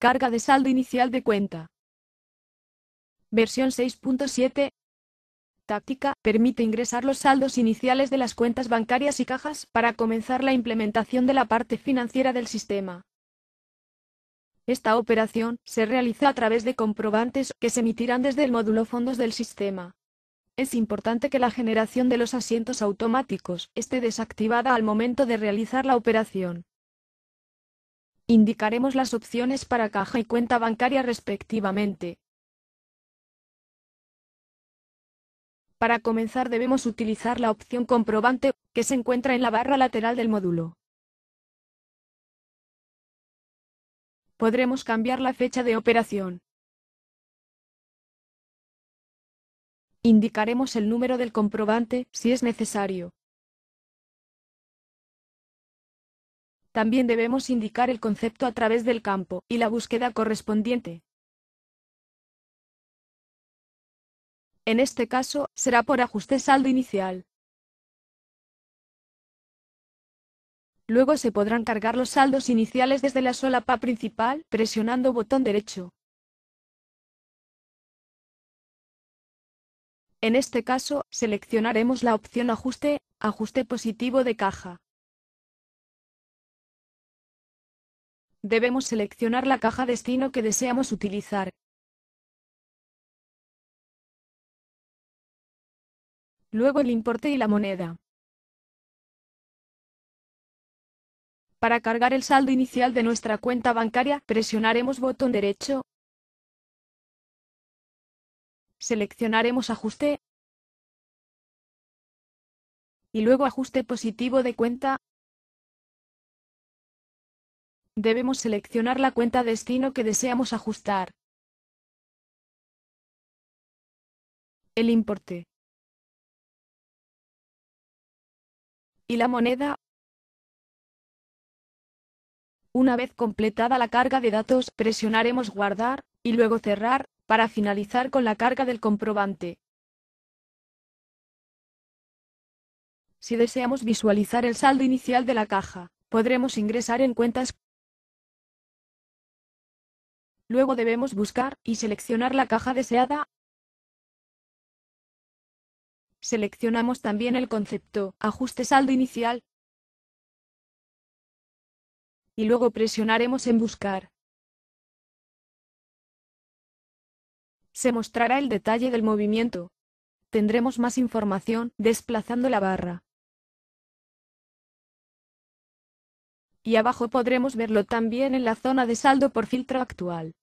Carga de saldo inicial de cuenta. Versión 6.7. Táctica, permite ingresar los saldos iniciales de las cuentas bancarias y cajas para comenzar la implementación de la parte financiera del sistema. Esta operación se realiza a través de comprobantes que se emitirán desde el módulo fondos del sistema. Es importante que la generación de los asientos automáticos esté desactivada al momento de realizar la operación. Indicaremos las opciones para caja y cuenta bancaria respectivamente. Para comenzar debemos utilizar la opción comprobante, que se encuentra en la barra lateral del módulo. Podremos cambiar la fecha de operación. Indicaremos el número del comprobante, si es necesario. También debemos indicar el concepto a través del campo y la búsqueda correspondiente. En este caso, será por ajuste saldo inicial. Luego se podrán cargar los saldos iniciales desde la sola PA principal presionando botón derecho. En este caso, seleccionaremos la opción Ajuste, Ajuste positivo de caja. debemos seleccionar la caja destino que deseamos utilizar. Luego el importe y la moneda. Para cargar el saldo inicial de nuestra cuenta bancaria, presionaremos botón derecho. Seleccionaremos ajuste. Y luego ajuste positivo de cuenta. Debemos seleccionar la cuenta destino que deseamos ajustar. El importe. Y la moneda. Una vez completada la carga de datos, presionaremos guardar, y luego cerrar, para finalizar con la carga del comprobante. Si deseamos visualizar el saldo inicial de la caja, podremos ingresar en cuentas Luego debemos buscar y seleccionar la caja deseada. Seleccionamos también el concepto ajuste saldo inicial y luego presionaremos en buscar. Se mostrará el detalle del movimiento. Tendremos más información desplazando la barra. y abajo podremos verlo también en la zona de saldo por filtro actual.